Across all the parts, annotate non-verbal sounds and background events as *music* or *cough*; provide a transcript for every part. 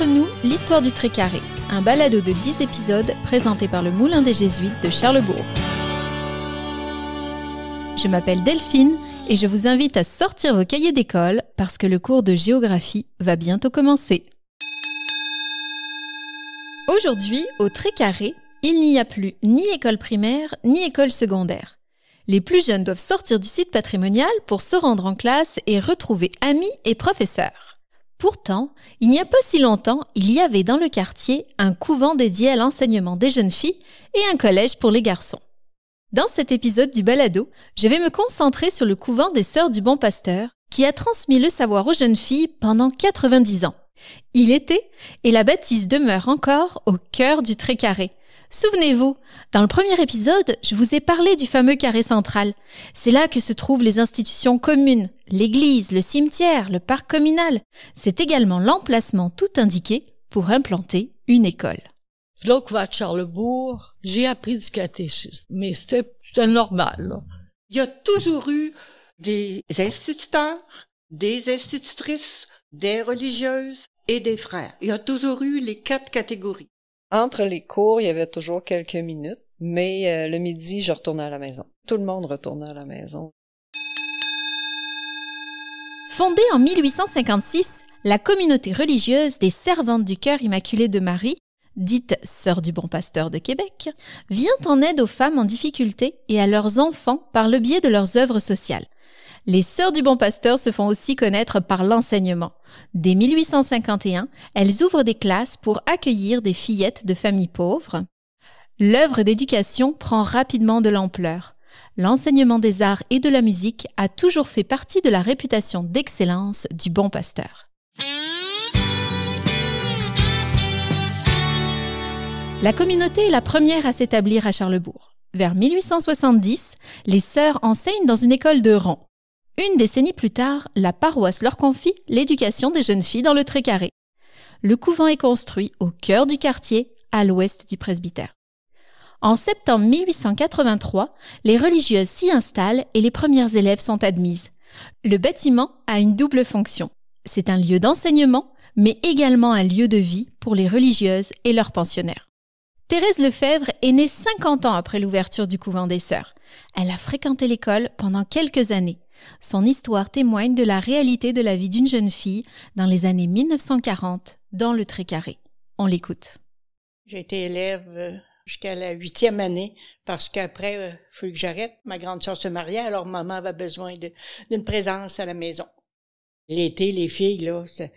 Entre nous, l'histoire du Carré, un balado de 10 épisodes présenté par le Moulin des Jésuites de Charlebourg. Je m'appelle Delphine et je vous invite à sortir vos cahiers d'école parce que le cours de géographie va bientôt commencer. Aujourd'hui, au Carré, il n'y a plus ni école primaire ni école secondaire. Les plus jeunes doivent sortir du site patrimonial pour se rendre en classe et retrouver amis et professeurs. Pourtant, il n'y a pas si longtemps, il y avait dans le quartier un couvent dédié à l'enseignement des jeunes filles et un collège pour les garçons. Dans cet épisode du balado, je vais me concentrer sur le couvent des Sœurs du Bon Pasteur, qui a transmis le savoir aux jeunes filles pendant 90 ans. Il était, et la bâtisse demeure encore, au cœur du Très Carré, Souvenez-vous, dans le premier épisode, je vous ai parlé du fameux carré central. C'est là que se trouvent les institutions communes, l'église, le cimetière, le parc communal. C'est également l'emplacement tout indiqué pour implanter une école. Donc, va à Charlebourg, j'ai appris du catéchisme, mais c'était normal. Il y a toujours eu des instituteurs, des institutrices, des religieuses et des frères. Il y a toujours eu les quatre catégories. Entre les cours, il y avait toujours quelques minutes, mais euh, le midi, je retournais à la maison. Tout le monde retournait à la maison. Fondée en 1856, la communauté religieuse des Servantes du Cœur Immaculé de Marie, dite Sœur du Bon Pasteur de Québec, vient en aide aux femmes en difficulté et à leurs enfants par le biais de leurs œuvres sociales. Les sœurs du Bon Pasteur se font aussi connaître par l'enseignement. Dès 1851, elles ouvrent des classes pour accueillir des fillettes de familles pauvres. L'œuvre d'éducation prend rapidement de l'ampleur. L'enseignement des arts et de la musique a toujours fait partie de la réputation d'excellence du Bon Pasteur. La communauté est la première à s'établir à Charlebourg. Vers 1870, les sœurs enseignent dans une école de rang. Une décennie plus tard, la paroisse leur confie l'éducation des jeunes filles dans le très carré. Le couvent est construit au cœur du quartier, à l'ouest du presbytère. En septembre 1883, les religieuses s'y installent et les premières élèves sont admises. Le bâtiment a une double fonction. C'est un lieu d'enseignement, mais également un lieu de vie pour les religieuses et leurs pensionnaires. Thérèse Lefebvre est née 50 ans après l'ouverture du couvent des Sœurs. Elle a fréquenté l'école pendant quelques années. Son histoire témoigne de la réalité de la vie d'une jeune fille dans les années 1940 dans le Très-Carré. On l'écoute. J'ai été élève euh, jusqu'à la huitième année parce qu'après, euh, il faut que j'arrête. Ma grande sœur se mariait, alors maman avait besoin d'une présence à la maison. L'été, les filles, là, il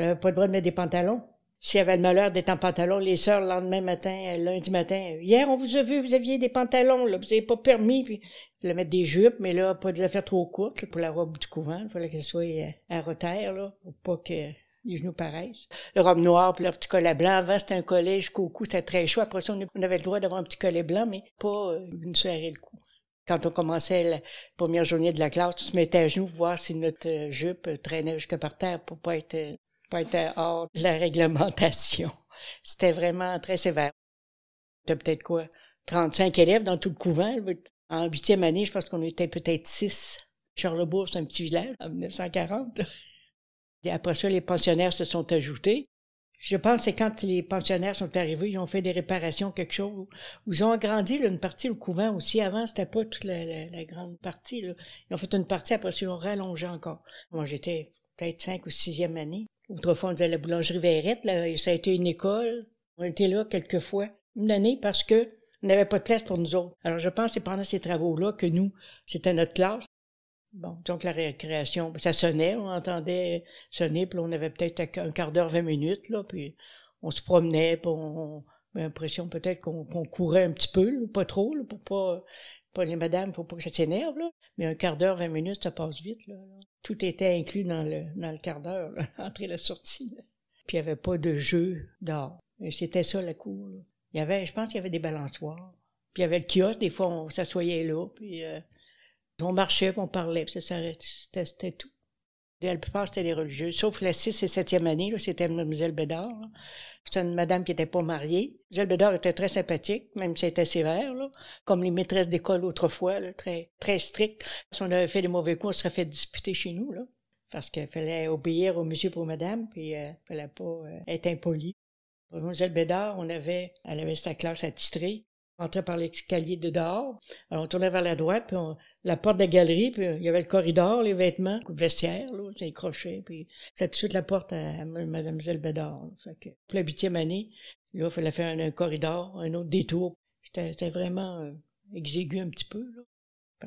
avait pas le droit de mettre des pantalons. Si y avait le malheur d'être en pantalon, les sœurs, le lendemain matin, euh, lundi matin, euh, hier, on vous a vu, vous aviez des pantalons, là, vous n'avez pas permis, puis, de mettre des jupes, mais là, pas de la faire trop courte, pour la robe du couvent, il fallait qu'elle soit euh, à rotaire, là, pour pas que les genoux paraissent. Le robe noire, puis leur petit collet blanc. Avant, c'était un collet jusqu'au cou, c'était très chaud. Après ça, on avait le droit d'avoir un petit collet blanc, mais pas une soirée le cou. Quand on commençait la première journée de la classe, on se mettait à genoux pour voir si notre jupe traînait jusque par terre pour pas être pas été hors de la réglementation. C'était vraiment très sévère. T'as peut-être quoi? 35 élèves dans tout le couvent. En huitième année, je pense qu'on était peut-être six. Charlebourg, c'est un petit village en 1940. Et après ça, les pensionnaires se sont ajoutés. Je pense que quand les pensionnaires sont arrivés, ils ont fait des réparations, quelque chose. Ils ont agrandi une partie le couvent aussi. Avant, c'était pas toute la, grande partie. Ils ont fait une partie, après ça, ils ont rallongé encore. Moi, j'étais peut-être cinq ou sixième année. Autrefois, on disait la boulangerie Verrette, ça a été une école. On était là quelques fois, une année, parce que n'avait pas de place pour nous autres. Alors, je pense que c'est pendant ces travaux-là que nous, c'était notre classe. Bon, donc la récréation, ça sonnait, on entendait sonner, puis on avait peut-être un quart d'heure, vingt minutes, là, puis on se promenait, puis on, avait l'impression peut-être qu'on courait un petit peu, pas trop, là, pour pas, les madames, faut pas que ça s'énerve, mais un quart d'heure, vingt minutes, ça passe vite, tout était inclus dans le, dans le quart d'heure, l'entrée *laughs* et la sortie. Puis il n'y avait pas de jeu d'or. C'était ça la cour. Il y avait, je pense qu'il y avait des balançoires. Puis il y avait le kiosque, des fois on s'assoyait là, puis euh, on marchait, puis on parlait, puis ça s'arrêtait, c'était tout. La plupart, c'était religieux, sauf la 6 et 7e année, c'était Mlle Bédard. C'était une madame qui n'était pas mariée. Mlle Bédard était très sympathique, même si elle était sévère, comme les maîtresses d'école autrefois, très, très strictes. Si on avait fait des mauvais cours, on serait fait disputer chez nous, parce qu'il fallait obéir au monsieur pour madame, puis euh, il ne fallait pas euh, être impoli. Mlle Bédard, on avait, elle avait sa classe attitrée, on rentrait par l'escalier de dehors, on tournait vers la droite, puis on, la porte de la galerie, puis euh, il y avait le corridor, les vêtements, le vestiaire, là, les crochets, puis c'était tout de suite la porte à, mademoiselle Bédard. pour la huitième année, là, il fallait faire un, corridor, un autre détour. C'était vraiment euh, exigu un petit peu,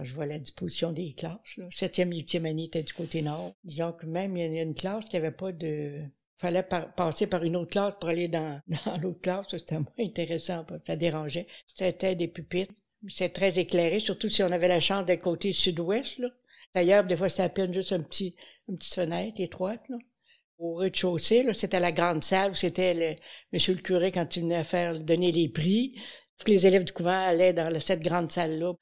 je vois la disposition des classes. La Septième et huitième année était du côté nord. Disons que même il y a une classe qui avait pas de fallait passer par une autre classe pour aller dans, *laughs* dans l'autre classe. C'était moins intéressant, ça dérangeait. C'était des pupitres. C'est très éclairé, surtout si on avait la chance d'être côté sud-ouest. D'ailleurs, des fois, c'est à peine juste un petit, une petite fenêtre étroite. Au rez-de-chaussée, c'était la grande salle où c'était le, Monsieur le curé quand il venait à faire donner les prix. Tous les élèves du couvent allaient dans cette grande salle-là.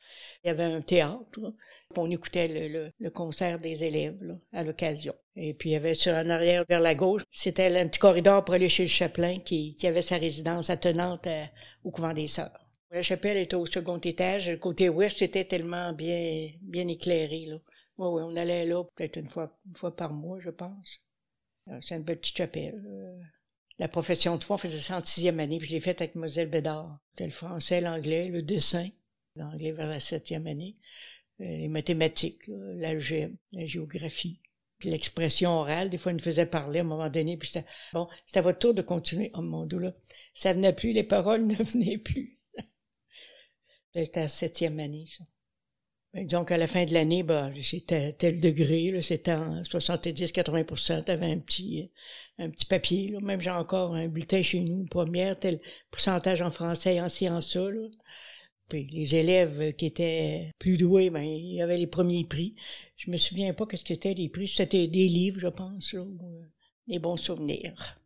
Il y avait un théâtre. On écoutait le, concert des élèves à l'occasion. Et puis il y avait sur en arrière vers la gauche, c'était un petit corridor pour aller chez le Chaplain qui, qui avait sa résidence attenante euh, au couvent des Sœurs. La chapelle était au second étage. Le côté ouest était tellement bien, éclairé. Là. Oui, oui, on allait là peut-être une fois, par mois, je pense. Euh, c'est une petite chapelle. Euh. La profession de foi, on faisait ça en sixième année, je l'ai faite avec Moselle Bédard. C'était le français, l'anglais, le dessin, l'anglais vers la septième année, euh, les mathématiques, l'algèbre, la géographie, puis l'expression orale. Des fois, on nous faisait parler à un moment donné, puis Bon, c'était à votre tour de continuer. Oh mon dieu, là, ça venait plus, les paroles *laughs* ne venaient plus. C'était la septième année, ça. Ben, donc à la fin de l'année, bah c'était tel degré, c'était en 70-80 t'avais un petit, euh, un petit papier, même j'ai encore un bulletin chez nous, première, tel pourcentage en français, et en sciences. Puis les élèves euh, qui étaient plus doués, ben, ils avaient les premiers prix. Je me souviens pas qu'est-ce que c'était les prix, c'était des livres, je pense, euh, des bons souvenirs.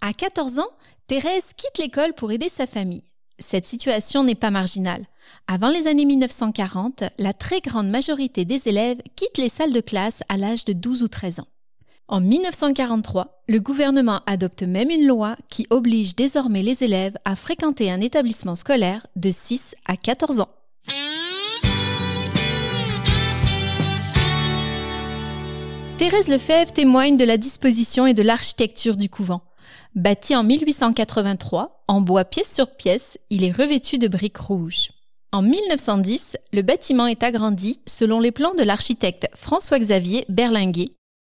à 14 ans, Thérèse quitte l'école pour aider sa famille. Cette situation n'est pas marginale. Avant les années 1940, la très grande majorité des élèves quittent les salles de classe à l'âge de 12 ou 13 ans. En 1943, le gouvernement adopte même une loi qui oblige désormais les élèves à fréquenter un établissement scolaire de 6 à 14 ans. Thérèse Lefebvre témoigne de la disposition et de l'architecture du couvent. Bâti en 1883, en bois pièce sur pièce, il est revêtu de briques rouges. En 1910, le bâtiment est agrandi selon les plans de l'architecte François-Xavier Berlinguer.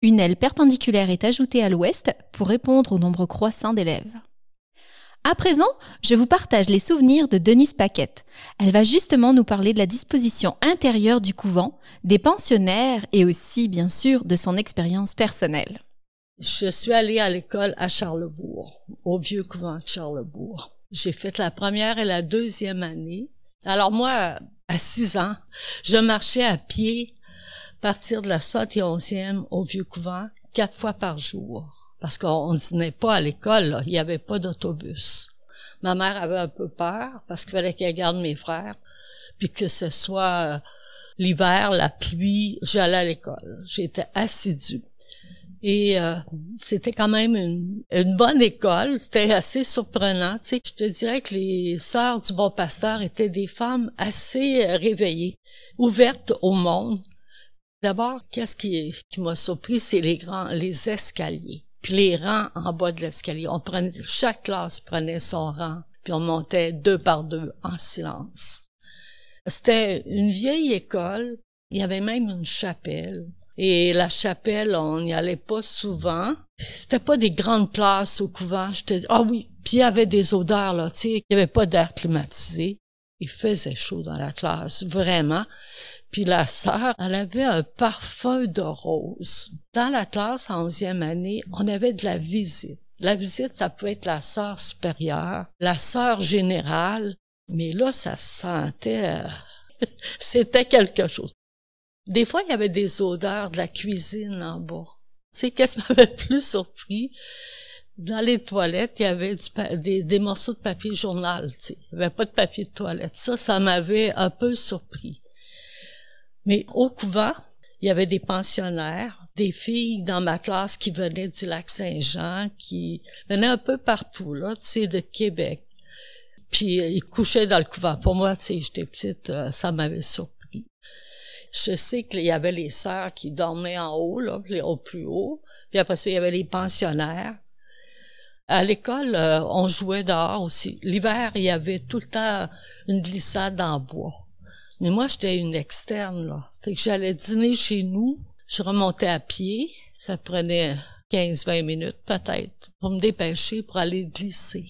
Une aile perpendiculaire est ajoutée à l'ouest pour répondre au nombre croissant d'élèves. À présent, je vous partage les souvenirs de Denise Paquette. Elle va justement nous parler de la disposition intérieure du couvent, des pensionnaires et aussi, bien sûr, de son expérience personnelle. Je suis allée à l'école à Charlebourg, au vieux couvent de Charlebourg. J'ai fait la première et la deuxième année. Alors moi, à six ans, je marchais à pied partir de la et e au vieux couvent quatre fois par jour. Parce qu'on ne dînait pas à l'école, il n'y avait pas d'autobus. Ma mère avait un peu peur parce qu'il fallait qu'elle garde mes frères, puis que ce soit euh, l'hiver, la pluie, j'allais à l'école. J'étais assidue. Et euh, c'était quand même une, bonne école. C'était assez surprenant. Tu sais, je te dirais que les sœurs du bon pasteur étaient des femmes assez euh, réveillées, ouvertes au monde. D'abord, qu'est-ce qui, qui m'a surpris, c'est les grands, les escaliers, puis les rangs en bas de l'escalier. On prenait, chaque classe prenait son rang, puis on montait deux par deux en silence. C'était une vieille école. Il y avait même une chapelle. Et la chapelle, on n'y allait pas souvent. C'était pas des grandes classes au couvent. J'étais, ah oui. Puis il y avait des odeurs, là, tu sais. Il n'y avait pas d'air climatisé. Il faisait chaud dans la classe, vraiment. Puis la sœur, elle avait un parfum de rose. Dans la classe, en onzième année, on avait de la visite. La visite, ça pouvait être la sœur supérieure, la sœur générale, mais là, ça sentait... Euh, *laughs* c'était quelque chose. Des fois, il y avait des odeurs de la cuisine en bas. Tu sais, qu'est-ce qui *laughs* m'avait plus surpris? Dans les toilettes, il y avait des, des, morceaux de papier journal, tu sais. Il n'y avait pas de papier de toilette. Ça, ça m'avait un peu surpris. Mais au couvent, il y avait des pensionnaires, des filles dans ma classe qui venaient du lac Saint-Jean, qui venaient un peu partout, là, tu sais, de Québec. Puis ils couchaient dans le couvent. Pour moi, tu sais, j'étais petite, euh, ça m'avait surpris je sais qu'il y avait les sœurs qui dormaient en haut, là, au plus haut. Puis après ça, il y avait les pensionnaires. À l'école, euh, on jouait dehors aussi. L'hiver, il y avait tout le temps une glissade en bois. Mais moi, j'étais une externe, là. Fait que j'allais dîner chez nous. Je remontais à pied. Ça prenait 15-20 minutes, peut-être, pour me dépêcher pour aller glisser.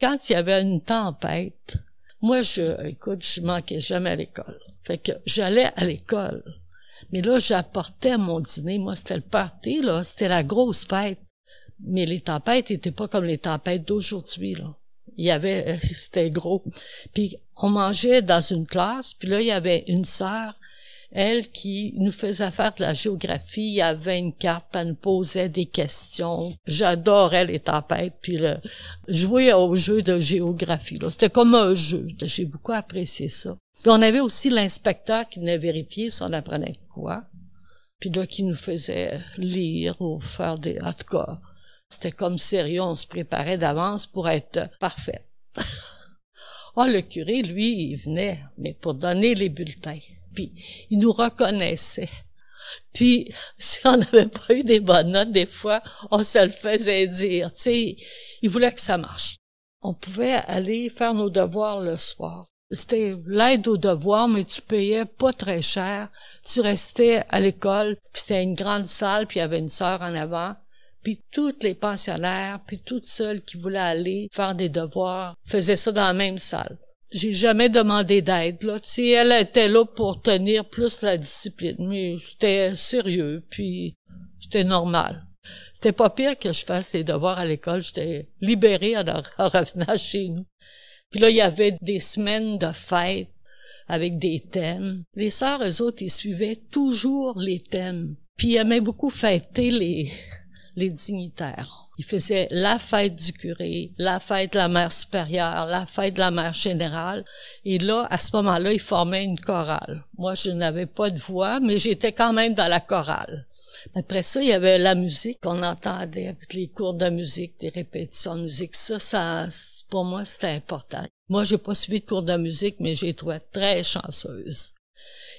Quand il y avait une tempête, moi, je, écoute, je manquais jamais à l'école. Fait que j'allais à l'école. Mais là, j'apportais mon dîner. Moi, c'était le party, là. C'était la grosse fête. Mais les tempêtes n'étaient pas comme les tempêtes d'aujourd'hui, là. Il y avait, *laughs* c'était gros. Puis, on mangeait dans une classe, puis là, il y avait une sœur elle qui nous faisait faire de la géographie à 24, elle nous posait des questions. J'adorais les tempêtes, puis le, jouer au jeu de géographie. C'était comme un jeu. J'ai beaucoup apprécié ça. Puis on avait aussi l'inspecteur qui venait vérifier si on apprenait quoi. Puis là, qui nous faisait lire ou faire des... En c'était comme sérieux, on se préparait d'avance pour être parfait. Ah, *laughs* oh, le curé, lui, il venait, mais pour donner les bulletins puis ils nous reconnaissaient. Puis, si on n'avait pas eu des bonnes notes, des fois, on se le faisait dire. Tu sais, ils voulaient que ça marche. On pouvait aller faire nos devoirs le soir. C'était l'aide aux devoirs, mais tu payais pas très cher. Tu restais à l'école, puis c'était une grande salle, puis il y avait une sœur en avant. Puis toutes les pensionnaires, puis toutes celles qui voulaient aller faire des devoirs, faisaient ça dans la même salle j'ai jamais demandé d'aide. Là. elle était là pour tenir plus la discipline, mais j'étais sérieux, puis c'était normal. C'était pas pire que je fasse les devoirs à l'école. J'étais libérée en, revenir revenant *laughs* chez nous. Puis là, il y avait des semaines de fêtes avec des thèmes. Les sœurs, eux autres, suivaient toujours les thèmes. Puis ils aimaient beaucoup fêter les *laughs* dignitaires. Il faisait la fête du curé, la fête de la mère supérieure, la fête de la mère générale. Et là, à ce moment-là, il formait une chorale. Moi, je n'avais pas de voix, mais j'étais quand même dans la chorale. Après ça, il y avait la musique qu'on entendait avec les cours de musique, des répétitions de musique. Ça, ça, pour moi, c'était important. Moi, j'ai pas suivi de cours de musique, mais j'ai trouvé très chanceuse.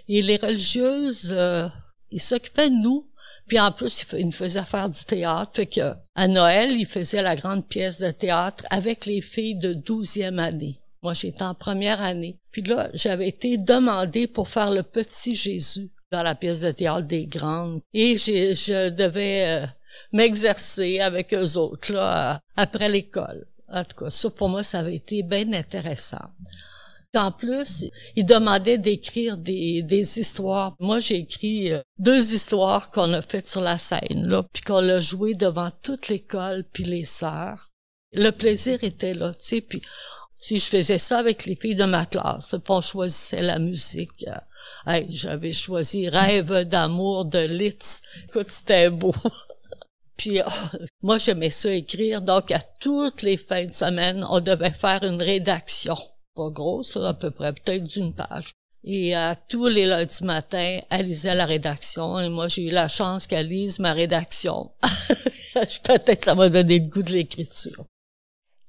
Et les religieuses, euh, ils s'occupaient de nous. Puis en plus, ils, nous faisaient faire du théâtre. Fait que à Noël, il faisait la grande pièce de théâtre avec les filles de douzième année. Moi, j'étais en première année. Puis là, j'avais été demandée pour faire le petit Jésus dans la pièce de théâtre des grandes. Et je devais euh, m'exercer avec eux autres, là, euh, après l'école. En tout cas, ça, pour moi, ça avait été bien intéressant. En plus, il demandait d'écrire des, histoires. Moi, j'ai écrit euh, deux histoires qu'on a faites sur la scène, là, puis qu'on l'a jouées devant toute l'école, puis les sœurs. Le plaisir était là, tu sais, puis si je faisais ça avec les filles de ma classe, on choisissait la musique. Euh, j'avais choisi Rêve d'amour de Litz. Écoute, c'était beau. *laughs* Puis oh, moi, j'aimais ça écrire, donc à toutes les fins de semaine, on devait faire une rédaction pas grosse, à peu près, peut-être d'une page. Et à tous les lundis matins, elle lisait la rédaction. Et moi, j'ai eu la chance qu'elle lise ma rédaction. *laughs* peut-être ça m'a donné le goût de l'écriture.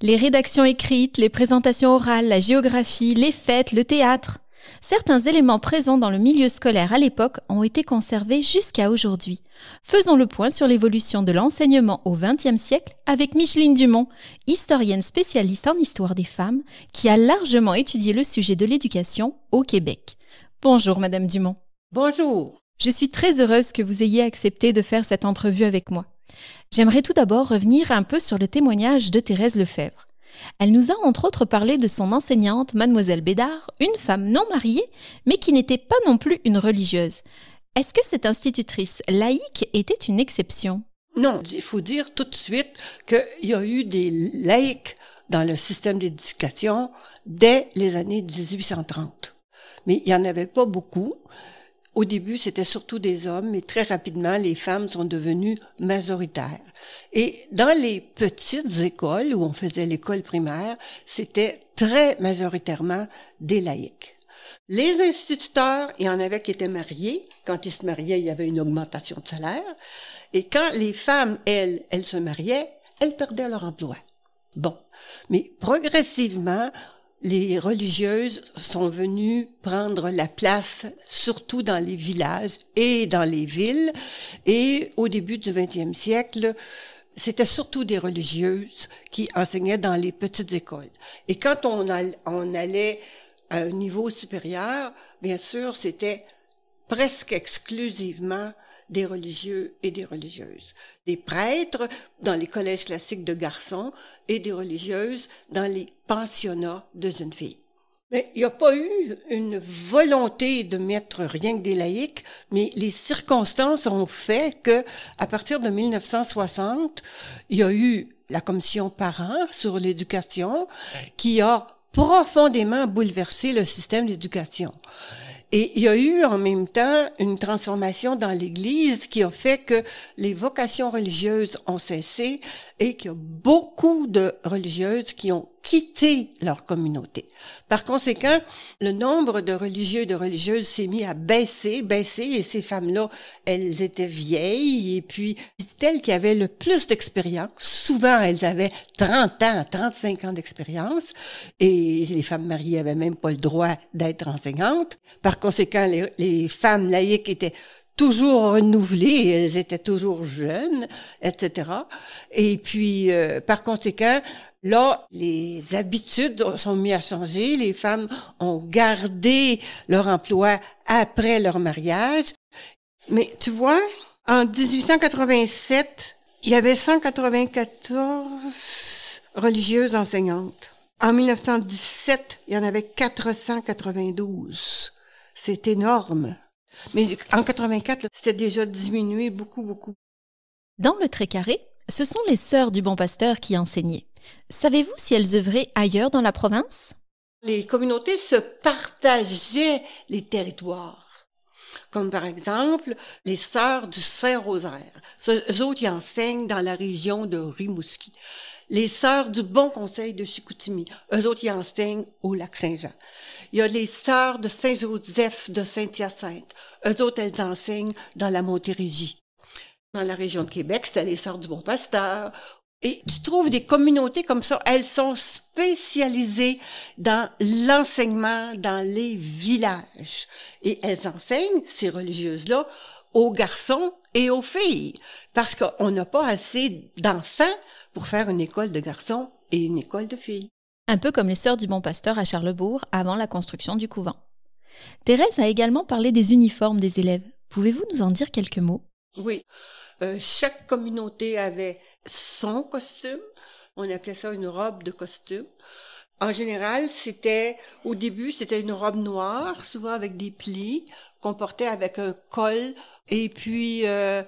Les rédactions écrites, les présentations orales, la géographie, les fêtes, le théâtre. Certains éléments présents dans le milieu scolaire à l'époque ont été conservés jusqu'à aujourd'hui. Faisons le point sur l'évolution de l'enseignement au XXe siècle avec Micheline Dumont, historienne spécialiste en histoire des femmes, qui a largement étudié le sujet de l'éducation au Québec. Bonjour Madame Dumont. Bonjour. Je suis très heureuse que vous ayez accepté de faire cette entrevue avec moi. J'aimerais tout d'abord revenir un peu sur le témoignage de Thérèse Lefebvre. Elle nous a entre autres parlé de son enseignante, mademoiselle Bédard, une femme non mariée, mais qui n'était pas non plus une religieuse. Est-ce que cette institutrice laïque était une exception Non, il faut dire tout de suite qu'il y a eu des laïcs dans le système d'éducation dès les années 1830. Mais il n'y en avait pas beaucoup. Au début, c'était surtout des hommes, mais très rapidement, les femmes sont devenues majoritaires. Et dans les petites écoles où on faisait l'école primaire, c'était très majoritairement des laïcs. Les instituteurs, il y en avait qui étaient mariés. Quand ils se mariaient, il y avait une augmentation de salaire. Et quand les femmes, elles, elles se mariaient, elles perdaient leur emploi. Bon. Mais progressivement, les religieuses sont venues prendre la place, surtout dans les villages et dans les villes. Et au début du 20e siècle, c'était surtout des religieuses qui enseignaient dans les petites écoles. Et quand on, on allait à un niveau supérieur, bien sûr, c'était presque exclusivement des religieux et des religieuses, des prêtres dans les collèges classiques de garçons et des religieuses dans les pensionnats de jeunes filles. Mais il n'y a pas eu une volonté de mettre rien que des laïcs, mais les circonstances ont fait que, à partir de 1960, il y a eu la commission parents sur l'éducation qui a profondément bouleversé le système d'éducation. Et il y a eu en même temps une transformation dans l'Église qui a fait que les vocations religieuses ont cessé et qu'il y a beaucoup de religieuses qui ont quitter leur communauté. Par conséquent, le nombre de religieux et de religieuses s'est mis à baisser, baisser, et ces femmes-là, elles étaient vieilles, et puis c'est elles qui avaient le plus d'expérience. Souvent, elles avaient 30 ans, 35 ans d'expérience, et les femmes mariées avaient même pas le droit d'être enseignantes. Par conséquent, les, les femmes laïques étaient toujours renouvelées, elles étaient toujours jeunes, etc. Et puis, euh, par conséquent, là, les habitudes sont mises à changer. Les femmes ont gardé leur emploi après leur mariage. Mais tu vois, en 1887, il y avait 194 religieuses enseignantes. En 1917, il y en avait 492. C'est énorme. Mais en 84, c'était déjà diminué beaucoup, beaucoup. Dans le Très Carré, ce sont les sœurs du Bon Pasteur qui enseignaient. Savez-vous si elles œuvraient ailleurs dans la province? Les communautés se partageaient les territoires comme par exemple les sœurs du Saint-Rosaire. eux autres qui enseignent dans la région de Rimouski. Les sœurs du Bon Conseil de Chicoutimi, eux autres y enseignent au lac Saint-Jean. Il y a les sœurs de Saint-Joseph de Saint-Hyacinthe, eux autres elles enseignent dans la Montérégie. Dans la région de Québec, c'est les sœurs du Bon Pasteur. Et tu trouves des communautés comme ça, elles sont spécialisées dans l'enseignement dans les villages. Et elles enseignent, ces religieuses-là, aux garçons et aux filles, parce qu'on n'a pas assez d'enfants pour faire une école de garçons et une école de filles. Un peu comme les sœurs du Bon Pasteur à Charlebourg avant la construction du couvent. Thérèse a également parlé des uniformes des élèves. Pouvez-vous nous en dire quelques mots Oui. Euh, chaque communauté avait son costume. On appelait ça une robe de costume. En général, c'était au début, c'était une robe noire, souvent avec des plis, qu'on portait avec un col et puis euh,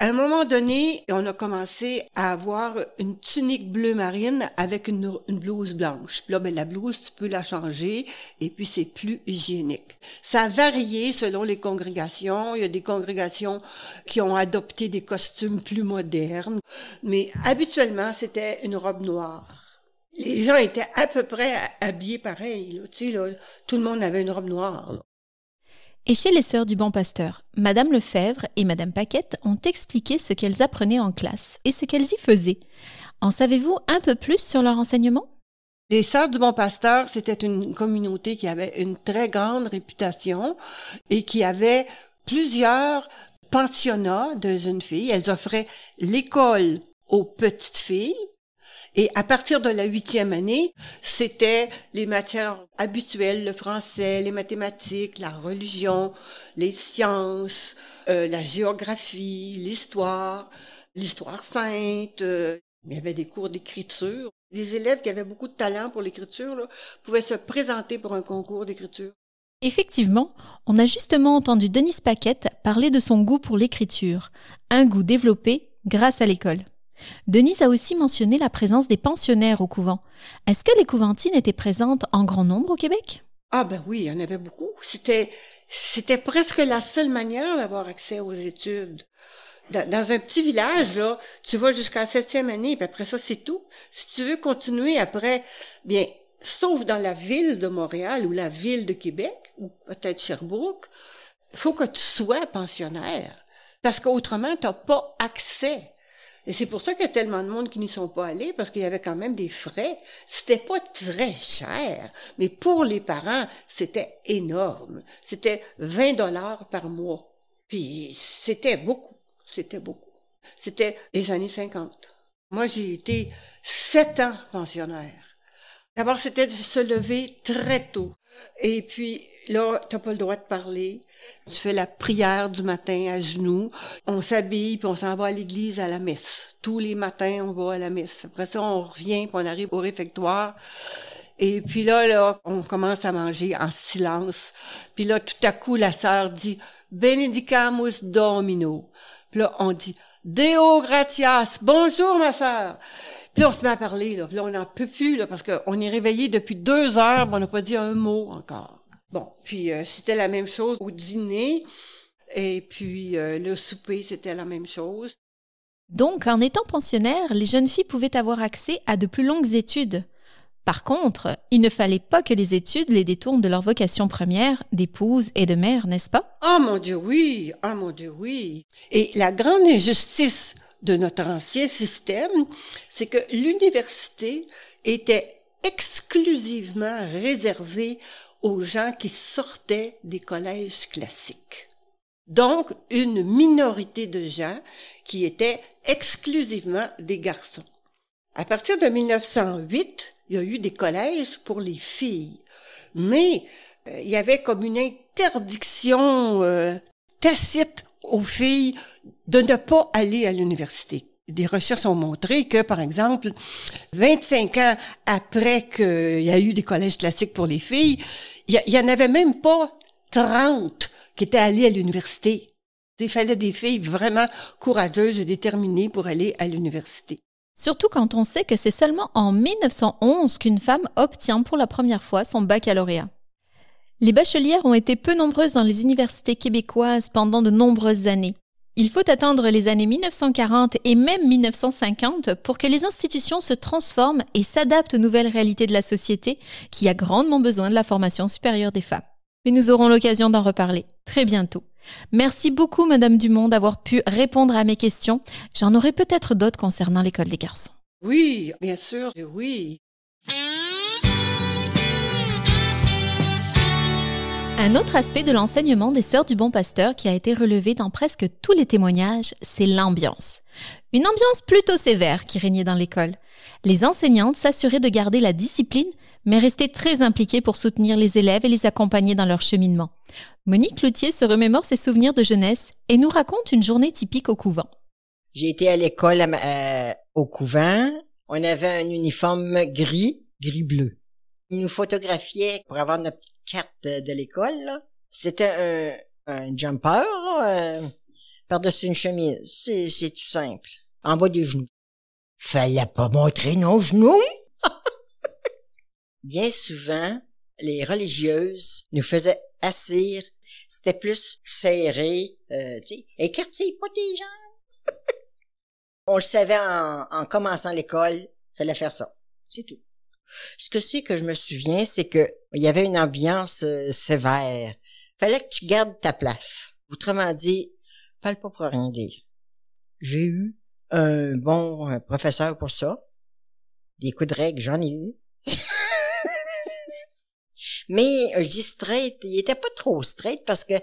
à un moment donné, on a commencé à avoir une tunique bleue marine avec une, blouse blanche. là, ben, la blouse, tu peux la changer et puis c'est plus hygiénique. Ça a varié selon les congrégations. Il y a des congrégations qui ont adopté des costumes plus modernes, mais habituellement, c'était une robe noire les gens étaient à peu près habillés pareil. tout le monde avait une robe noire. Et chez les sœurs du Bon pasteur, Madame Lefebvre et Madame Paquette ont expliqué ce qu'elles apprenaient en classe et ce qu'elles y faisaient. En savez-vous un peu plus sur leur enseignement les Sœurs du Bon Pasteur, c'était une communauté qui avait une très grande réputation et qui avait plusieurs pensionnats de jeunes filles. Elles offraient l'école aux petites filles et à partir de la huitième année, c'était les matières habituelles, le français, les mathématiques, la religion, les sciences, euh, la géographie, l'histoire, l'histoire sainte. Euh, il y avait des cours d'écriture. Des élèves qui avaient beaucoup de talent pour l'écriture pouvaient se présenter pour un concours d'écriture. Effectivement, on a justement entendu Denise Paquette parler de son goût pour l'écriture, un goût développé grâce à l'école. Denise a aussi mentionné la présence des pensionnaires au couvent. Est-ce que les couventines étaient présentes en grand nombre au Québec? Ah ben oui, il y en avait beaucoup. C'était, c'était presque la seule manière d'avoir accès aux études. Dans, un petit village, là, tu vas jusqu'à la septième année, puis après ça, c'est tout. Si tu veux continuer après, bien, sauf dans la ville de Montréal ou la ville de Québec, ou peut-être Sherbrooke, faut que tu sois pensionnaire. Parce qu'autrement, n'as pas accès et c'est pour ça qu'il y a tellement de monde qui n'y sont pas allés, parce qu'il y avait quand même des frais. C'était pas très cher, mais pour les parents, c'était énorme. C'était 20 dollars par mois. Puis c'était beaucoup, c'était beaucoup. C'était les années 50. Moi, j'ai été sept ans pensionnaire. D'abord, c'était de se lever très tôt. Et puis, Là, t'as pas le droit de parler. Tu fais la prière du matin à genoux. On s'habille puis on s'en va à l'église à la messe. Tous les matins, on va à la messe. Après ça, on revient puis on arrive au réfectoire. Et puis là, là, on commence à manger en silence. Puis là, tout à coup, la sœur dit Benedicamus Domino. Puis là, on dit Deo gratias. Bonjour, ma sœur. Puis là, on se met à parler. Là, puis là on n'en peut plus là, parce qu'on est réveillé depuis deux heures, mais on n'a pas dit un mot encore. Bon, puis euh, c'était la même chose au dîner et puis euh, le souper, c'était la même chose. Donc, en étant pensionnaire, les jeunes filles pouvaient avoir accès à de plus longues études. Par contre, il ne fallait pas que les études les détournent de leur vocation première d'épouse et de mère, n'est-ce pas? Oh mon Dieu, oui! Oh mon Dieu, oui! Et la grande injustice de notre ancien système, c'est que l'université était exclusivement réservé aux gens qui sortaient des collèges classiques. Donc, une minorité de gens qui étaient exclusivement des garçons. À partir de 1908, il y a eu des collèges pour les filles, mais euh, il y avait comme une interdiction euh, tacite aux filles de ne pas aller à l'université des recherches ont montré que, par exemple, 25 ans après qu'il y a eu des collèges classiques pour les filles, il y, en avait même pas 30 qui étaient allées à l'université. Il fallait des filles vraiment courageuses et déterminées pour aller à l'université. Surtout quand on sait que c'est seulement en 1911 qu'une femme obtient pour la première fois son baccalauréat. Les bachelières ont été peu nombreuses dans les universités québécoises pendant de nombreuses années. Il faut attendre les années 1940 et même 1950 pour que les institutions se transforment et s'adaptent aux nouvelles réalités de la société qui a grandement besoin de la formation supérieure des femmes. Mais nous aurons l'occasion d'en reparler très bientôt. Merci beaucoup, Madame Dumont, d'avoir pu répondre à mes questions. J'en aurai peut-être d'autres concernant l'école des garçons. Oui, bien sûr, oui. Un autre aspect de l'enseignement des Sœurs du Bon Pasteur qui a été relevé dans presque tous les témoignages, c'est l'ambiance. Une ambiance plutôt sévère qui régnait dans l'école. Les enseignantes s'assuraient de garder la discipline, mais restaient très impliquées pour soutenir les élèves et les accompagner dans leur cheminement. Monique Loutier se remémore ses souvenirs de jeunesse et nous raconte une journée typique au couvent. J'ai été à l'école euh, au couvent. On avait un uniforme gris, gris-bleu. Ils nous photographiaient pour avoir notre petite carte de, l'école. C'était un, jumper euh, par-dessus une chemise. C'est, c'est tout simple. En bas des genoux. Fallait pas montrer nos genoux. *laughs* Bien souvent, les religieuses nous faisaient assir. C'était plus serré. Euh, quartier pas tes jambes. *laughs* On le savait en, en commençant l'école. Fallait faire ça. C'est tout. Ce que c'est que je me souviens, c'est que il y avait une ambiance euh, sévère. Fallait que tu gardes ta place. Autrement dit, parle pas pour rien dire. J'ai eu un bon euh, professeur pour ça. Des coups de règle, j'en ai eu. *laughs* Mais euh, je dis straight, il était pas trop straight parce que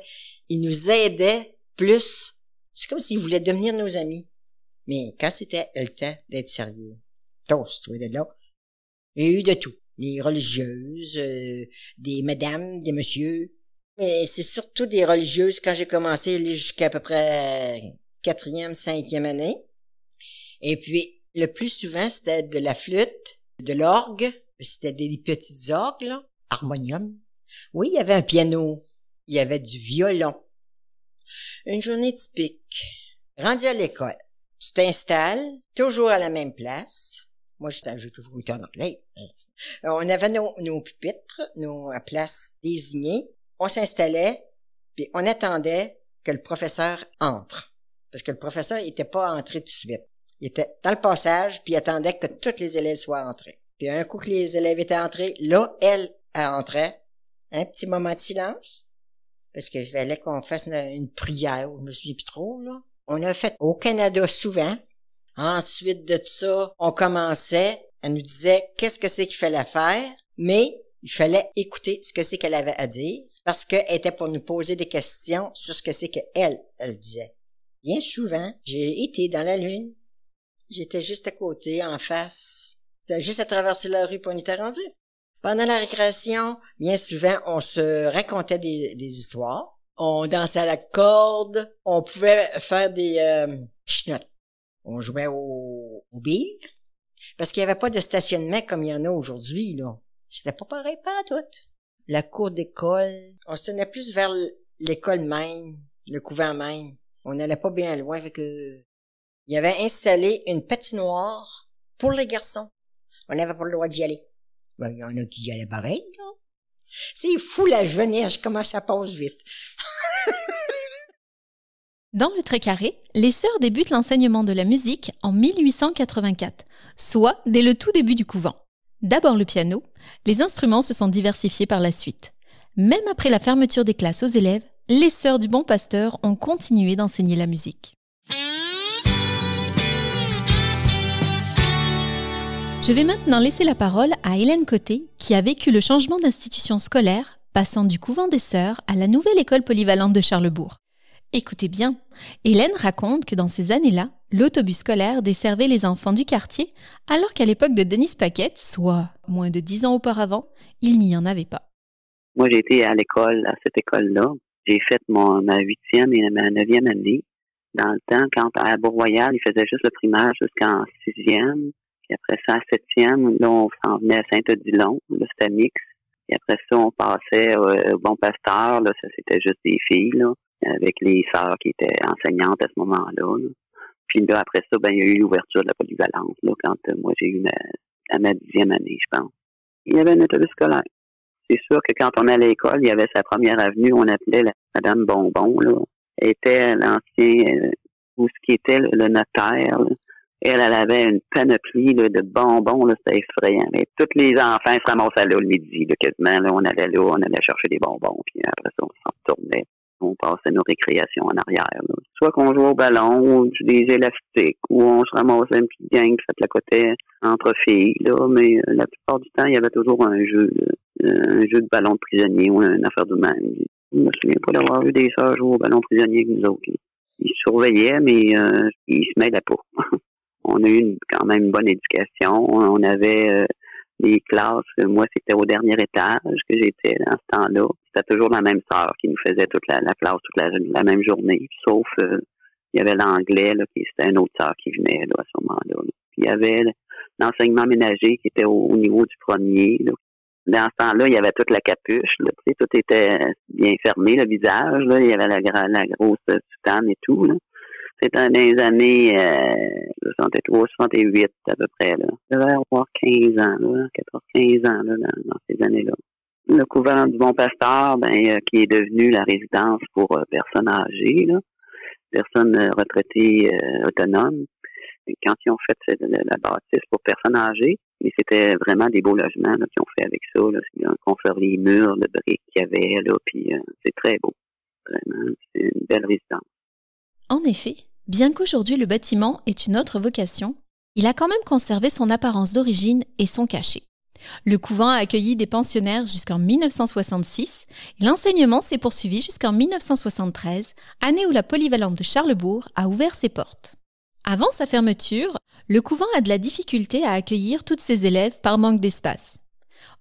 il nous aidait plus. C'est comme s'il voulait devenir nos amis. Mais quand c'était le temps d'être sérieux, toast, là, j'ai eu de tout. Des religieuses, euh, des madames, des messieurs. Mais c'est surtout des religieuses quand j'ai commencé jusqu'à peu près euh, quatrième, cinquième année. Et puis, le plus souvent, c'était de la flûte, de l'orgue. C'était des petits orgues, là. Harmonium. Oui, il y avait un piano. Il y avait du violon. Une journée typique. Rendu à l'école, tu t'installes, toujours à la même place. Moi, j'ai toujours été en anglais. Euh, on avait nos, nos pupitres, nos euh, places désignées. On s'installait, puis on attendait que le professeur entre. Parce que le professeur n'était pas entré tout de suite. Il était dans le passage, puis il attendait que tous les élèves soient entrés. Puis un coup que les élèves étaient entrés, là, elle, entrait. Un petit moment de silence, parce qu'il fallait qu'on fasse une, prière, au me Pitro. On a fait au Canada souvent, Ensuite de ça, on commençait, elle nous disait qu'est-ce que c'est qu'il fallait faire, mais il fallait écouter ce que c'est qu'elle avait à dire parce qu'elle était pour nous poser des questions sur ce que c'est qu'elle, elle disait. Bien souvent, j'ai été dans la lune. J'étais juste à côté, en face. C'était juste à traverser la rue pour on était rendu. Pendant la récréation, bien souvent, on se racontait des, histoires. On dansait à la corde. On pouvait faire des euh, on jouait au, au parce qu'il n'y avait pas de stationnement comme il y en a aujourd'hui, là. C'était pas pareil, pas à tout. La cour d'école, on se tenait plus vers l'école même, le couvent même. On n'allait pas bien loin, avec eux. il y avait installé une patinoire pour les garçons. On n'avait pas le droit d'y aller. Ben, il y en a qui y allaient pareil, là. C'est fou la jeunesse, comment ça passe vite. Dans le Très Carré, les sœurs débutent l'enseignement de la musique en 1884, soit dès le tout début du couvent. D'abord le piano, les instruments se sont diversifiés par la suite. Même après la fermeture des classes aux élèves, les sœurs du Bon Pasteur ont continué d'enseigner la musique. Je vais maintenant laisser la parole à Hélène Côté, qui a vécu le changement d'institution scolaire, passant du couvent des sœurs à la nouvelle école polyvalente de Charlebourg. Écoutez bien, Hélène raconte que dans ces années-là, l'autobus scolaire desservait les enfants du quartier, alors qu'à l'époque de Denis Paquette, soit moins de dix ans auparavant, il n'y en avait pas. Moi, j'ai été à l'école, à cette école-là. J'ai fait mon, ma huitième et ma neuvième année. Dans le temps, quand à Bourg-Royal, ils faisaient juste le primaire jusqu'en sixième. Puis après ça, septième, là, on s'en venait à Saint-Odilon. le Stamix. Puis après ça, on passait euh, au Bon Pasteur. Là, ça, c'était juste des filles, là avec les sœurs qui étaient enseignantes à ce moment-là. Puis là, après ça, ben, il y a eu l'ouverture de la polyvalence, là, quand euh, moi j'ai eu ma, à ma dixième année, je pense. Il y avait un autobus scolaire. C'est sûr que quand on allait à l'école, il y avait sa première avenue, on appelait la Madame Bonbon, là. Elle était l'ancien, euh, ou ce qui était le, notaire, Elle, avait une panoplie de bonbons, c'était effrayant. Mais tous les enfants se ramassaient là le midi, quasiment. Là, on allait là, on allait chercher des bonbons, puis après ça, on s'en retournait on passe à nos récréations en arrière. Soit qu'on joue au ballon ou des élastiques ou on se ramassait une petite gang qui se placotait entre filles, mais euh, la plupart du temps, il y avait toujours un jeu, euh, un jeu de ballon de prisonnier ou une affaire de même. Je me souviens pas d'avoir vu des sœurs jouer au ballon prisonnier que nous autres. Ils surveillaient, mais il euh, ils se mêlaient pas. *laughs* on a eu quand même une bonne éducation. On avait des classes. Moi, c'était au dernier étage que j'étais à ce temps-là c'était toujours la même sœur qui nous faisait toute la, place, toute la, même journée, sauf euh, il y avait l'anglais, là, c'était un autre sœur qui venait à ce moment-là. il y avait l'enseignement ménager qui était au, niveau du premier. Dans ce temps-là, il y avait toute la capuche, tout était bien fermé, le visage, il y avait la, grosse soutane et tout. C'était dans les années 63, euh, 68 à peu près. Là. devait avoir 15 ans, 14, 15 ans dans ces années-là le couvent du Bon pasteur ben, euh, qui est devenu la résidence pour euh, personnes âgées, là, personnes euh, retraitées autonomes. quand ils ont fait la, bâtisse pour personnes âgées, mais c'était vraiment des beaux logements qu'ils ont fait avec ça. Là. On fait les murs de briques qu'il y avait, là, puis c'est très beau. Vraiment, c'est une belle résidence. En effet, bien qu'aujourd'hui le bâtiment ait une autre vocation, il a quand même conservé son apparence d'origine et son cachet. Le couvent a accueilli des pensionnaires jusqu'en 1966 l'enseignement s'est poursuivi jusqu'en 1973, année où la polyvalente de Charlebourg a ouvert ses portes. Avant sa fermeture, le couvent a de la difficulté à accueillir toutes ses élèves par manque d'espace.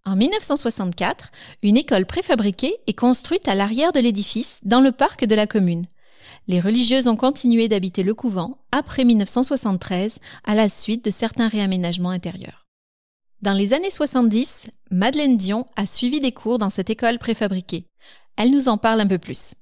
En 1964, une école préfabriquée est construite à l'arrière de l'édifice, dans le parc de la commune. Les religieuses ont continué d'habiter le couvent après 1973 à la suite de certains réaménagements intérieurs. Dans les années 70, Madeleine Dion a suivi des cours dans cette école préfabriquée. Elle nous en parle un peu plus.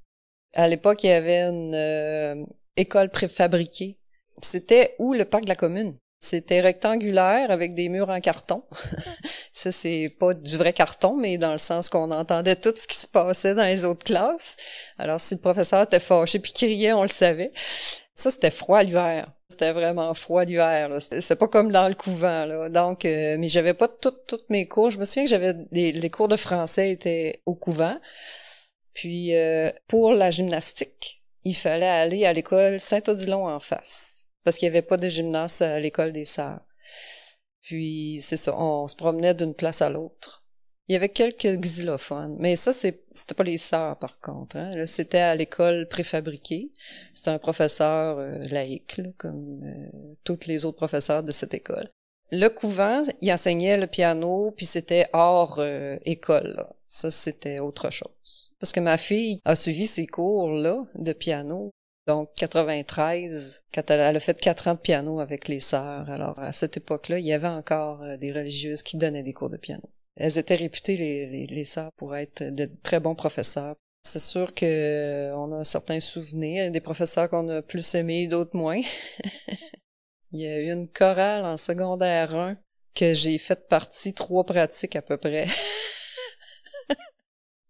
À l'époque, il y avait une euh, école préfabriquée. C'était où le parc de la commune? C'était rectangulaire avec des murs en carton. *laughs* Ça, c'est pas du vrai carton, mais dans le sens qu'on entendait tout ce qui se passait dans les autres classes. Alors, si le professeur était fâché puis criait, on le savait. Ça, c'était froid l'hiver. C'était vraiment froid l'hiver. C'est pas comme dans le couvent. Là. Donc, euh, mais j'avais pas toutes mes cours. Je me souviens que j'avais des les cours de français étaient au couvent. Puis euh, pour la gymnastique, il fallait aller à l'école Saint-Odilon en face parce qu'il y avait pas de gymnase à l'école des Sœurs. Puis c'est ça, on se promenait d'une place à l'autre. Il y avait quelques xylophones, mais ça, c'était pas les sœurs, par contre. Hein. c'était à l'école préfabriquée. C'était un professeur euh, laïque, comme toutes euh, tous les autres professeurs de cette école. Le couvent, il enseignait le piano, puis c'était hors euh, école. Ça, c'était autre chose. Parce que ma fille a suivi ces cours-là de piano. Donc, 93, quand elle, a fait quatre ans de piano avec les sœurs. Alors, à cette époque-là, il y avait encore des religieuses qui donnaient des cours de piano. Elles étaient réputées, les, sœurs, pour être de très bons professeurs. C'est sûr que euh, on a certains souvenirs, des professeurs qu'on a plus aimés, d'autres moins. *laughs* Il y a eu une chorale en secondaire 1 que j'ai fait partie trois pratiques à peu près. *laughs*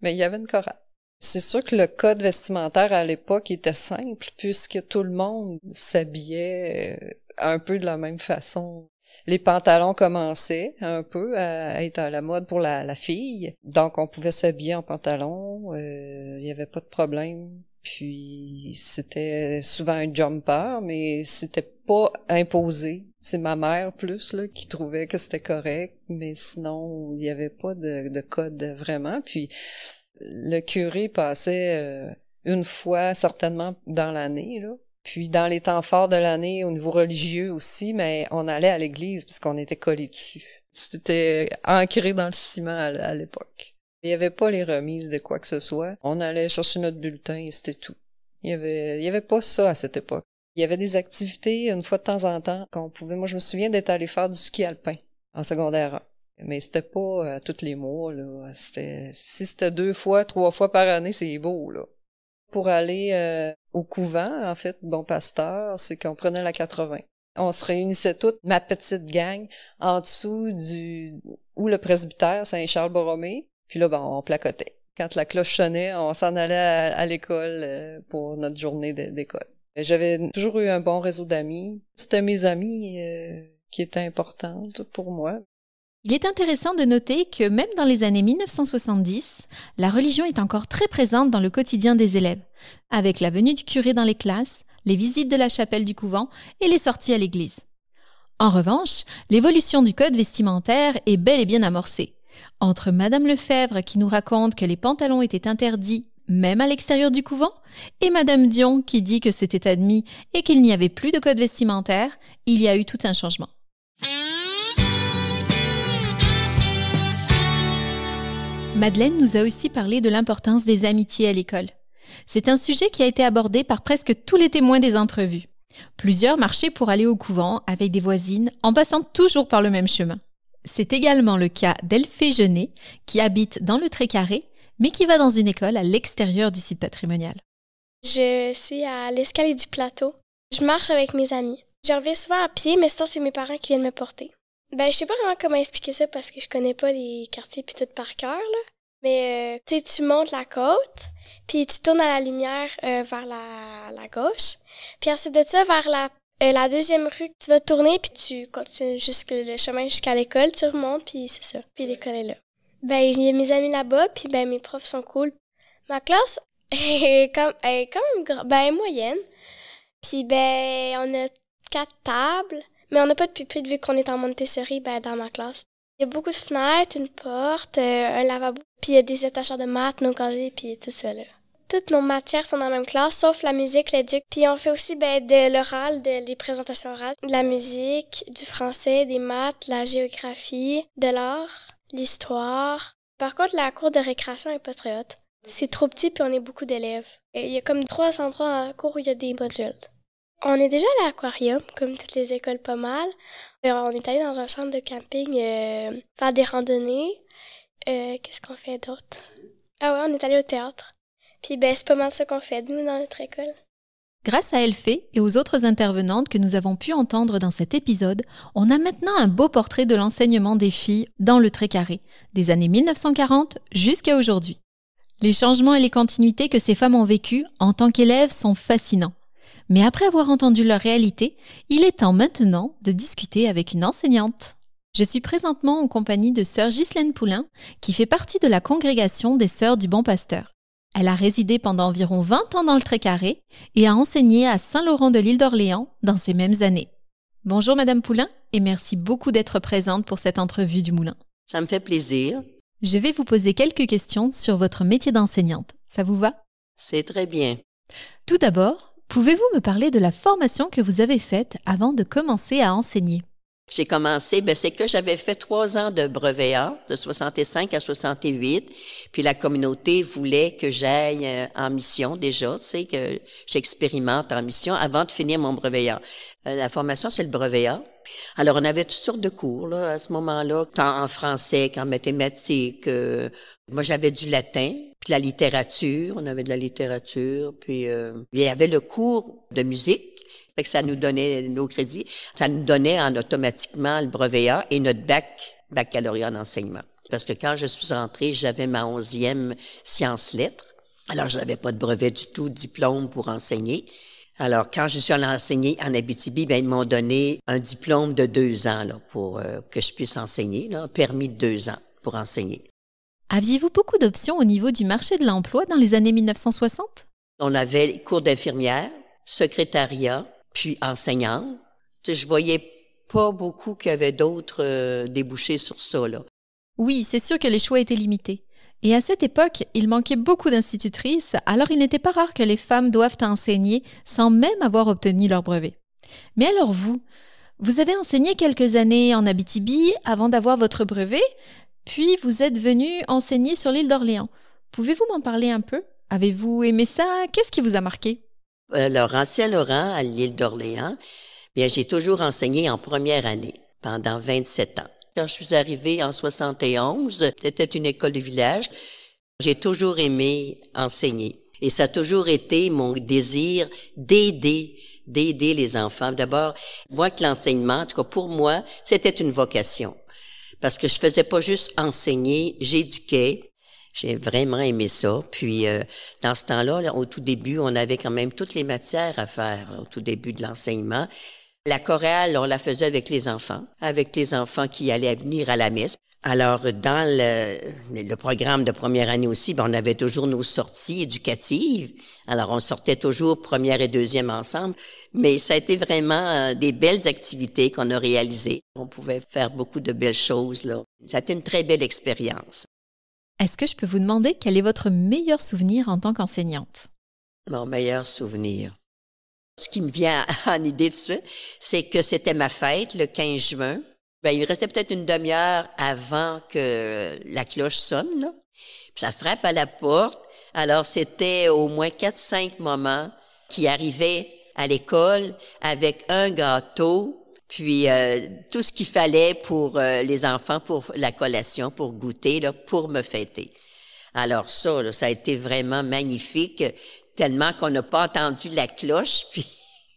Mais il y avait une chorale. C'est sûr que le code vestimentaire à l'époque était simple puisque tout le monde s'habillait euh, un peu de la même façon. Les pantalons commençaient un peu à être à la mode pour la, fille. Donc, on pouvait s'habiller en pantalon. Euh, il n'y avait pas de problème. Puis, c'était souvent un jumper, mais c'était pas imposé. C'est ma mère plus là, qui trouvait que c'était correct, mais sinon, il n'y avait pas de, code vraiment. Puis, le curé passait euh, une fois certainement dans l'année, là, puis dans les temps forts de l'année, au niveau religieux aussi, mais on allait à l'église puisqu'on était collés dessus. C'était ancré dans le ciment à l'époque. Il n'y avait pas les remises de quoi que ce soit. On allait chercher notre bulletin et c'était tout. Il y avait, il avait pas ça à cette époque. Il y avait des activités une fois de temps en temps qu'on pouvait. Moi, je me souviens d'être allé faire du ski alpin en secondaire 1. Mais c'était pas euh, à tous les mois, là. C'était, si c'était deux fois, trois fois par année, c'est beau, là. Pour aller euh, au couvent, en fait, bon pasteur, c'est qu'on prenait la 80. On se réunissait toute ma petite gang, en dessous du où le presbytère Saint-Charles-Borromée, puis là, ben, on placotait. Quand la cloche sonnait, on s'en allait à, l'école euh, pour notre journée d'école. J'avais toujours eu un bon réseau d'amis. C'était mes amis euh, qui étaient importantes pour moi. Il est intéressant de noter que même dans les années 1970, la religion est encore très présente dans le quotidien des élèves, avec la venue du curé dans les classes, les visites de la chapelle du couvent et les sorties à l'église. En revanche, l'évolution du code vestimentaire est bel et bien amorcée. Entre Madame Lefebvre qui nous raconte que les pantalons étaient interdits même à l'extérieur du couvent, et Madame Dion qui dit que c'était admis et qu'il n'y avait plus de code vestimentaire, il y a eu tout un changement. Madeleine nous a aussi parlé de l'importance des amitiés à l'école. C'est un sujet qui a été abordé par presque tous les témoins des entrevues. Plusieurs marchaient pour aller au couvent avec des voisines en passant toujours par le même chemin. C'est également le cas d'Elphée Genet qui habite dans le Très-Carré mais qui va dans une école à l'extérieur du site patrimonial. Je suis à l'escalier du plateau. Je marche avec mes amis. Je reviens souvent à pied, mais souvent c'est mes parents qui viennent me porter. Ben, je sais pas vraiment comment expliquer ça parce que je connais pas les quartiers puis tout par cœur, mais euh, tu montes la côte, puis tu tournes à la lumière euh, vers la, la, gauche. Puis ensuite de ça, vers la, euh, la deuxième rue, tu vas tourner, puis tu continues jusque, le chemin jusqu'à l'école, tu remontes, puis c'est ça. Puis l'école est là. Ben, j'ai mes amis là-bas, puis ben, mes profs sont cool. Ma classe *laughs* est comme, est quand ben, moyenne. Puis ben, on a quatre tables, mais on n'a pas de pupitre vu qu'on est en Montessori, ben, dans ma classe. Il y a beaucoup de fenêtres, une porte, euh, un lavabo puis il y a des attacheurs de maths, nos casiers, puis tout ça, Toutes nos matières sont dans la même classe, sauf la musique, l'éduc. Puis on fait aussi ben, de l'oral, de, des présentations orales, la musique, du français, des maths, la géographie, de l'art, l'histoire. Par contre, la cour de récréation est pas très haute. C'est trop petit puis on est beaucoup d'élèves. Il y a comme trois endroits en cours où il y a des modules. On est déjà à l'aquarium, comme toutes les écoles pas mal. Euh, on est allé dans un centre de camping euh, faire des randonnées. Euh, qu'est-ce qu'on fait d'autre Ah ouais, on est allé au théâtre. Puis ben, c'est pas mal ce qu'on fait, nous, dans notre école. Grâce à Elfé et aux autres intervenantes que nous avons pu entendre dans cet épisode, on a maintenant un beau portrait de l'enseignement des filles dans le trait carré, des années 1940 jusqu'à aujourd'hui. Les changements et les continuités que ces femmes ont vécues en tant qu'élèves sont fascinants. Mais après avoir entendu leur réalité, il est temps maintenant de discuter avec une enseignante. Je suis présentement en compagnie de sœur Ghislaine Poulain, qui fait partie de la congrégation des sœurs du Bon Pasteur. Elle a résidé pendant environ 20 ans dans le Très-Carré et a enseigné à Saint-Laurent de l'île d'Orléans dans ces mêmes années. Bonjour Madame Poulain et merci beaucoup d'être présente pour cette entrevue du Moulin. Ça me fait plaisir. Je vais vous poser quelques questions sur votre métier d'enseignante. Ça vous va C'est très bien. Tout d'abord, pouvez-vous me parler de la formation que vous avez faite avant de commencer à enseigner j'ai commencé, ben c'est que j'avais fait trois ans de brevet A, de 65 à 68, puis la communauté voulait que j'aille euh, en mission déjà, tu que j'expérimente en mission avant de finir mon brevet A. Euh, la formation, c'est le brevet A. Alors, on avait toutes sortes de cours là, à ce moment-là, tant en français qu'en mathématiques. Euh, moi, j'avais du latin, puis la littérature, on avait de la littérature, puis il y avait le cours de musique ça nous donnait nos crédits, ça nous donnait en automatiquement le brevet A et notre bac, baccalauréat en enseignement. Parce que quand je suis entrée, j'avais ma onzième science lettres Alors, je n'avais pas de brevet du tout, diplôme pour enseigner. Alors, quand je suis allée enseigner en Abitibi, ben, ils m'ont donné un diplôme de deux ans là, pour euh, que je puisse enseigner, là, permis de deux ans pour enseigner. Aviez-vous beaucoup d'options au niveau du marché de l'emploi dans les années 1960? On avait cours d'infirmière, secrétariat, puis enseignante. Je voyais pas beaucoup qu'il y avait d'autres euh, débouchés sur ça. Là. Oui, c'est sûr que les choix étaient limités. Et à cette époque, il manquait beaucoup d'institutrices, alors il n'était pas rare que les femmes doivent enseigner sans même avoir obtenu leur brevet. Mais alors vous, vous avez enseigné quelques années en Abitibi avant d'avoir votre brevet, puis vous êtes venu enseigner sur l'île d'Orléans. Pouvez-vous m'en parler un peu Avez-vous aimé ça Qu'est-ce qui vous a marqué euh, l'ancien Laurent à l'île d'Orléans, bien, j'ai toujours enseigné en première année pendant 27 ans. Quand je suis arrivée en 71, c'était une école de village. J'ai toujours aimé enseigner. Et ça a toujours été mon désir d'aider, d'aider les enfants. D'abord, moi que l'enseignement, en tout cas pour moi, c'était une vocation. Parce que je faisais pas juste enseigner, j'éduquais, j'ai vraiment aimé ça. Puis euh, dans ce temps-là, au tout début, on avait quand même toutes les matières à faire au tout début de l'enseignement. La chorale, on la faisait avec les enfants, avec les enfants qui allaient venir à la messe. Alors, dans le, programme de première année aussi, ben, on avait toujours nos sorties éducatives. Alors, on sortait toujours première et deuxième ensemble, mais ça a été vraiment euh, des belles activités qu'on a réalisées. On pouvait faire beaucoup de belles choses. Là. Ça a été une très belle expérience. Est-ce que je peux vous demander quel est votre meilleur souvenir en tant qu'enseignante? Mon meilleur souvenir. Ce qui me vient *laughs* en idée de suite, c'est que c'était ma fête le 15 juin. Ben, il restait peut-être une demi-heure avant que la cloche sonne. ça frappe à la porte. Alors c'était au moins quatre, cinq moments qui arrivaient à l'école avec un gâteau puis euh, tout ce qu'il fallait pour euh, les enfants, pour la collation, pour goûter, là, pour me fêter. Alors ça, ça a été vraiment magnifique, tellement qu'on n'a pas entendu la cloche, *laughs* puis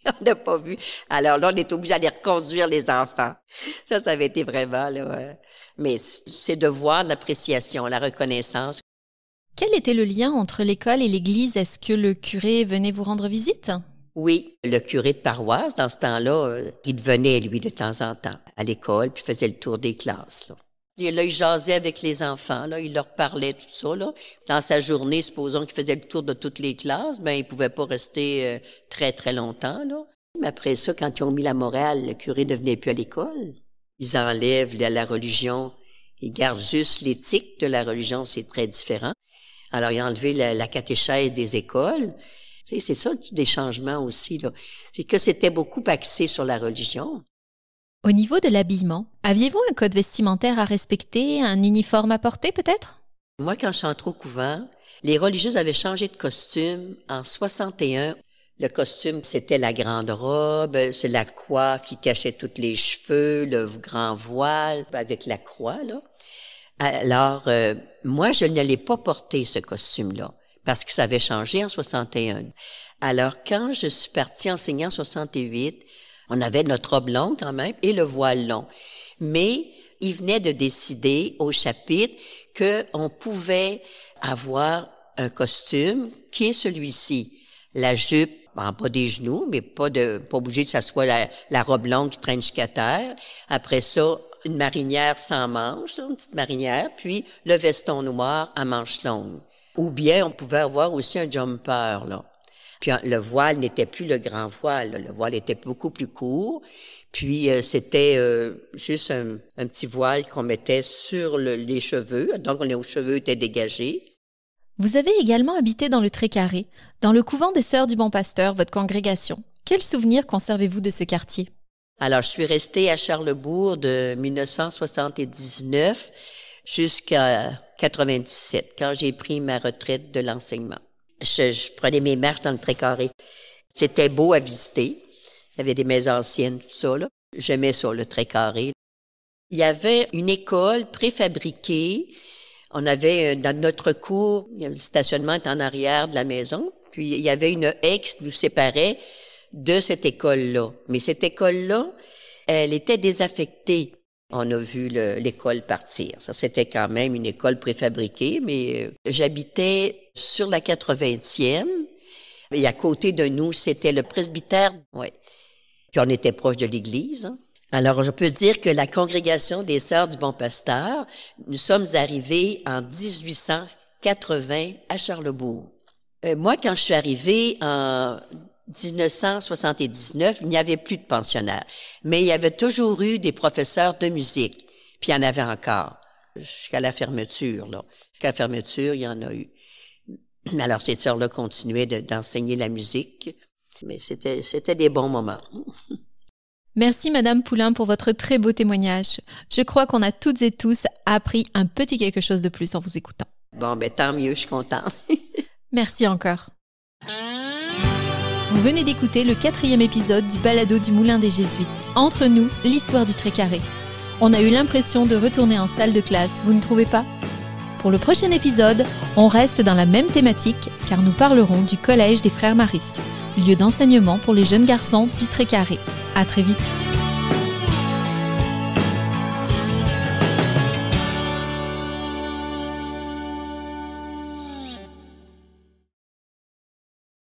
on n'a pas vu. Alors là, on est obligé d'aller reconduire les enfants. Ça, ça avait été vraiment... Euh, mais c'est de voir l'appréciation, la reconnaissance. Quel était le lien entre l'école et l'église Est-ce que le curé venait vous rendre visite oui, le curé de paroisse, dans ce temps-là, euh, il venait, lui, de temps en temps, à l'école, puis faisait le tour des classes. Là. Et il jasait avec les enfants, là, il leur parlait, tout ça. Là. Dans sa journée, supposons qu'il faisait le tour de toutes les classes, ben il pouvait pas rester euh, très, très longtemps. Là. Mais après ça, quand ils ont mis la morale, le curé ne venait plus à l'école. Ils enlèvent la, religion, ils gardent juste l'éthique de la religion, c'est très différent. Alors, ils ont enlevé la, la catéchèse des écoles, c'est ça des changements aussi. C'est que c'était beaucoup axé sur la religion. Au niveau de l'habillement, aviez-vous un code vestimentaire à respecter, un uniforme à porter peut-être Moi, quand je suis entrée au couvent, les religieuses avaient changé de costume en 61 le costume, c'était la grande robe, c'est la coiffe qui cachait tous les cheveux, le grand voile avec la croix, Alors, euh, moi, je n'allais pas porter ce costume-là parce que ça avait changé en 61. Alors, quand je suis partie enseigner en 68, on avait notre robe longue quand même et le voile long. Mais il venait de décider au chapitre qu'on pouvait avoir un costume qui est celui-ci. La jupe, pas des genoux, mais pas de, pas bouger que ça soit la, la robe longue qui traîne jusqu'à terre. Après ça, une marinière sans manches, une petite marinière, puis le veston noir à manches longues. Ou bien on pouvait avoir aussi un jumper, là. Puis hein, le voile n'était plus le grand voile, le voile était beaucoup plus court. Puis euh, c'était euh, juste un, petit voile qu'on mettait sur les cheveux, donc les cheveux étaient dégagés. Vous avez également habité dans le Très-Carré, dans le couvent des Sœurs du Bon Pasteur, votre congrégation. Quels souvenirs conservez-vous de ce quartier? Alors, je suis restée à Charlebourg de 1979 jusqu'à 97, quand j'ai pris ma retraite de l'enseignement. Je, prenais mes marches dans le très carré. C'était beau à visiter. Il y avait des maisons anciennes, tout ça. Là. J'aimais ça, le très carré. Il y avait une école préfabriquée. On avait, euh, dans notre cours, le stationnement était en arrière de la maison. Puis il y avait une haie qui nous séparait de cette école-là. Mais cette école-là, elle était désaffectée on a vu l'école partir. Ça, c'était quand même une école préfabriquée, mais euh, j'habitais sur la 80e et à côté de nous, c'était le presbytère. Ouais. Puis on était proche de l'église. Hein. Alors, je peux dire que la congrégation des Sœurs du Bon Pasteur, nous sommes arrivés en 1880 à Charlebourg. Euh, moi, quand je suis arrivée en 1979, il n'y avait plus de pensionnaires, mais il y avait toujours eu des professeurs de musique, puis il y en avait encore jusqu'à la fermeture. Là. Jusqu'à la fermeture, il y en a eu. Alors ces sœurs-là continuaient d'enseigner la musique, mais c'était des bons moments. *laughs* Merci Madame Poulain pour votre très beau témoignage. Je crois qu'on a toutes et tous appris un petit quelque chose de plus en vous écoutant. Bon, ben tant mieux, je suis contente. *laughs* Merci encore. Vous venez d'écouter le quatrième épisode du balado du Moulin des Jésuites. Entre nous, l'histoire du Trécaré. On a eu l'impression de retourner en salle de classe, vous ne trouvez pas Pour le prochain épisode, on reste dans la même thématique car nous parlerons du Collège des Frères Maristes, lieu d'enseignement pour les jeunes garçons du Trécaré. À très vite